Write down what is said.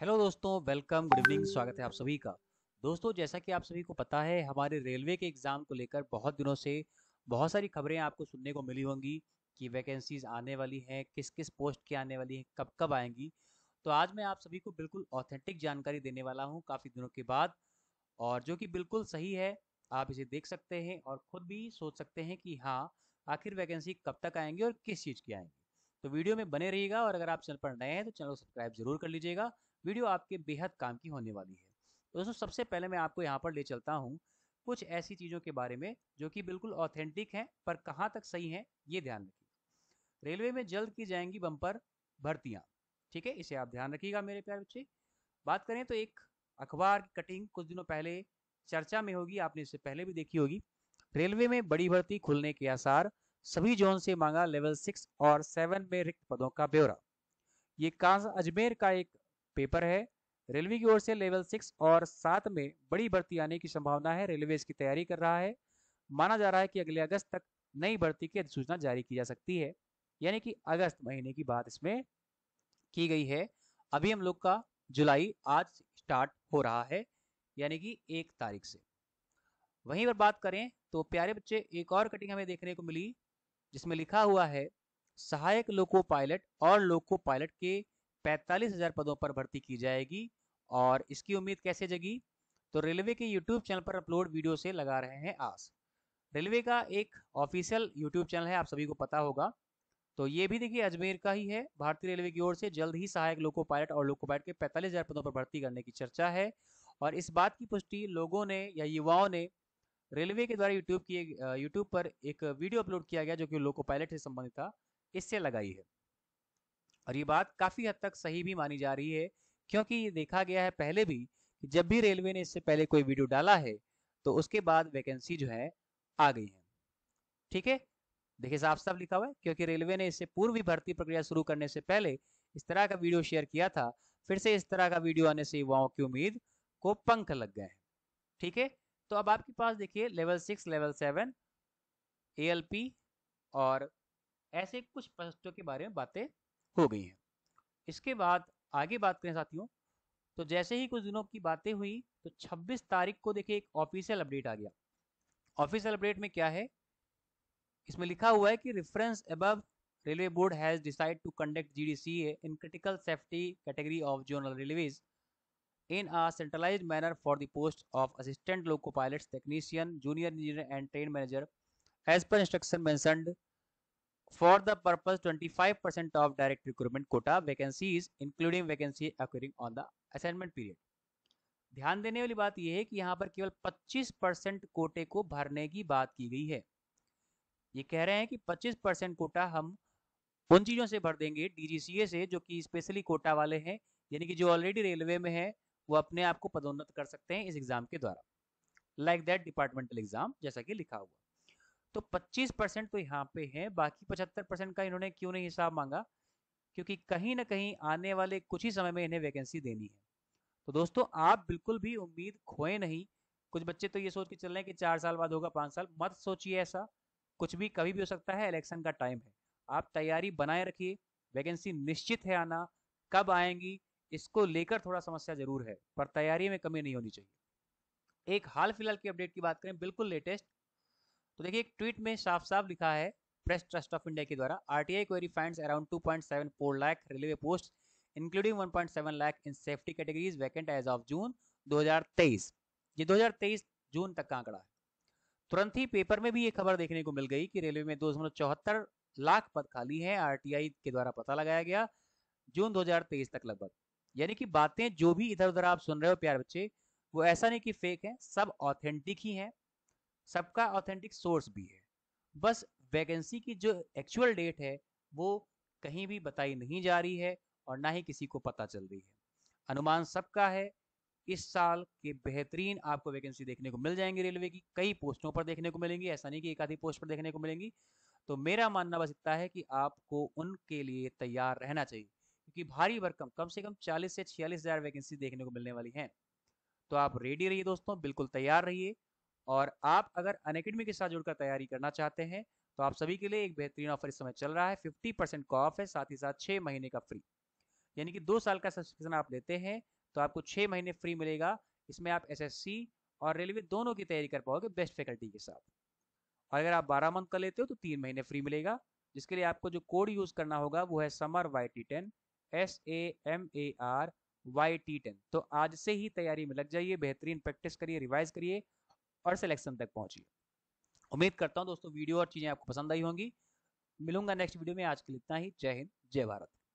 Hello दोस्तों welcome good evening स्वागत है आप सभी का दोस्तों जैसा कि आप सभी को पता है हमारे रेलवे के एग्ज़ाम को लेकर बहुत दिनों से बहुत सारी खबरें आपको सुनने को मिली होंगी कि वैकेंसीज आने वाली हैं किस किस पोस्ट की आने वाली हैं कब कब आएंगी तो आज मैं आप सभी को बिल्कुल ऑथेंटिक जानकारी देने वाला हूँ काफ़ी दिनों के बाद और जो कि बिल्कुल सही है आप इसे देख सकते हैं और ख़ुद भी सोच सकते हैं कि हाँ आखिर वैकेंसी कब तक आएंगी और किस चीज़ की आएंगी तो वीडियो में बने रहिएगा और अगर आप चैनल पर नए हैं तो चैनल को सब्सक्राइब जरूर कर लीजिएगा वीडियो आपके बेहद काम की होने वाली है तो दोस्तों सबसे पहले मैं आपको यहाँ पर ले चलता हूँ कुछ ऐसी चीज़ों के बारे में जो कि बिल्कुल ऑथेंटिक हैं पर कहाँ तक सही हैं ये ध्यान रखिए रेलवे में जल्द की जाएंगी बम्पर भर्तियाँ ठीक है इसे आप ध्यान रखिएगा मेरे प्यार बच्चे बात करें तो एक अखबार की कटिंग कुछ दिनों पहले चर्चा में होगी आपने इससे पहले भी देखी होगी रेलवे में बड़ी भर्ती खुलने के आसार सभी जोन से मांगा लेवल सिक्स और सेवन में रिक्त पदों का ब्यौरा ये काज अजमेर का एक पेपर है रेलवे की ओर से लेवल सिक्स और सात में बड़ी भर्ती आने की संभावना है रेलवे इसकी तैयारी कर रहा है माना जा रहा है कि अगले अगस्त तक नई भर्ती की अधिसूचना जारी की जा सकती है यानी कि अगस्त महीने की बात इसमें की गई है अभी हम लोग का जुलाई आज स्टार्ट हो रहा है यानी कि एक तारीख से वहीं पर बात करें तो प्यारे बच्चे एक और कटिंग हमें देखने को मिली जिसमें लिखा हुआ है सहायक लोको पायलट और लोको पायलट के पैंतालीस हजार पदों पर भर्ती की जाएगी और इसकी उम्मीद कैसे जगी तो रेलवे के यूट्यूब चैनल पर अपलोड वीडियो से लगा रहे हैं आस रेलवे का एक ऑफिशियल यूट्यूब चैनल है आप सभी को पता होगा तो ये भी देखिए अजमेर का ही है भारतीय रेलवे की ओर से जल्द ही सहायक लोको पायलट और लोको पायलट के पैंतालीस हजार पदों पर भर्ती करने की चर्चा है और इस बात की पुष्टि लोगों ने या युवाओं ने रेलवे के द्वारा यूट्यूब की यूट्यूब पर एक वीडियो अपलोड किया गया जो कि लोको पायलट से संबंधित था इससे लगाई है और ये बात काफ़ी हद तक सही भी मानी जा रही है क्योंकि ये देखा गया है पहले भी कि जब भी रेलवे ने इससे पहले कोई वीडियो डाला है तो उसके बाद वैकेंसी जो है आ गई है ठीक है देखिए साफ साफ लिखा हुआ है क्योंकि रेलवे ने इससे पूर्व भी भर्ती प्रक्रिया शुरू करने से पहले इस तरह का वीडियो शेयर किया था फिर से इस तरह का वीडियो आने से युवाओं की उम्मीद को पंख लग गए हैं ठीक है तो अब आपके पास देखिए level six level seven A और ऐसे कुछ पोस्टों के बारे में बातें हो गई है इसके बाद आगे बात करें साथियों तो जैसे ही कुछ दिनों की बातें हुई तो 26 तारीख को देखिए एक ऑफिशियल अपडेट आ गया ऑफिशियल अपडेट में क्या है इसमें लिखा हुआ है कि reference above railway board has decide to conduct GDCA in critical safety category of zonal railways in a centralise manner for the post of assistant loco pilot technician junior engineer and train manager as per instruction मैं For the purpose, 25% of direct recruitment quota vacancies, including vacancy occurring on the assignment period. ध्यान देने वाली बात यह है कि यहाँ पर केवल 25 परसेंट कोटे को भरने की बात की गई है ये कह रहे हैं कि 25 परसेंट कोटा हम उन चीज़ों से भर देंगे डीजीसीए से जो कि स्पेशली कोटा वाले हैं यानी कि जो ऑलरेडी रेलवे में है वो अपने आप को पदोन्नत कर सकते हैं इस एग्जाम के द्वारा लाइक दैट डिपार्टमेंटल एग्जाम जैसा कि लिखा हुआ तो 25 परसेंट तो यहाँ पे है बाकी 75 परसेंट का इन्होंने क्यों नहीं हिसाब मांगा क्योंकि कहीं ना कहीं आने वाले कुछ ही समय में इन्हें वैकेंसी देनी है तो दोस्तों आप बिल्कुल भी उम्मीद खोए नहीं कुछ बच्चे तो ये सोच के चल रहे हैं कि चार साल बाद होगा पाँच साल मत सोचिए ऐसा कुछ भी कभी भी हो सकता है इलेक्शन का टाइम है आप तैयारी बनाए रखिए वैकेंसी निश्चित है आना कब आएंगी इसको लेकर थोड़ा समस्या जरूर है पर तैयारी में कमी नहीं होनी चाहिए एक हाल फिलहाल की अपडेट की बात करें बिल्कुल लेटेस्ट तो देखिए एक ट्वीट में साफ साफ लिखा है प्रेस ट्रस्ट ऑफ इंडिया के द्वारा R T I query find around two point seven four lakh railway post including one point seven lakh in safety categories vacant as of June दो हजार तेईस ये दो हजार तेईस जून तक का आंकड़ा है तुरंत ही पेपर में भी ये खबर देखने को मिल गई कि रेलवे में दो दशमलव चौहत्तर लाख पद खाली हैं आरटीआई के द्वारा पता लगाया गया जून 2023 तक लगभग यानी कि बातें जो भी इधर उधर आप सुन रहे हो प्यार बच्चे वो ऐसा नहीं कि फेक है सब ऑथेंटिक ही है सबका ऑथेंटिक सोर्स भी है बस वैकेंसी की जो एक्चुअल डेट है वो कहीं भी बताई नहीं जा रही है और ना ही किसी को पता चल रही है अनुमान सबका है इस साल के बेहतरीन आपको वैकेंसी देखने को मिल जाएंगी रेलवे की कई पोस्टों पर देखने को मिलेंगी ऐसा नहीं कि एक आधी पोस्ट पर देखने को मिलेंगी तो मेरा मानना बस इतना है कि आपको उनके लिए तैयार रहना चाहिए क्योंकि भारी भरकम कम से कम 40 से छियालीस हजार वैकेंसी देखने को मिलने वाली हैं तो आप रेडी रहिए दोस्तों बिल्कुल तैयार रहिए और आप अगर अनकेडमी के साथ जुड़कर तैयारी करना चाहते हैं तो आप सभी के लिए एक बेहतरीन ऑफर इस समय चल रहा है फिफ्टी परसेंट का ऑफ है साथ ही साथ छः महीने का फ्री यानी कि दो साल का सब्सक्रिप्शन आप लेते हैं तो आपको छः महीने फ्री मिलेगा इसमें आप एसएससी और रेलवे दोनों की तैयारी कर पाओगे बेस्ट फैकल्टी के साथ और अगर आप बारह मंथ का लेते हो तो तीन महीने फ्री मिलेगा जिसके लिए आपको जो कोड यूज़ करना होगा वो है summer Y T ten S A M A R Y T ten तो आज से ही तैयारी में लग जाइए बेहतरीन प्रैक्टिस करिए रिवाइज करिए और सिलेक्शन तक पहुंचिए उम्मीद करता हूं दोस्तों वीडियो और चीजें आपको पसंद आई होंगी मिलूंगा नेक्स्ट वीडियो में आज के लिए इतना ही जय हिंद जय भारत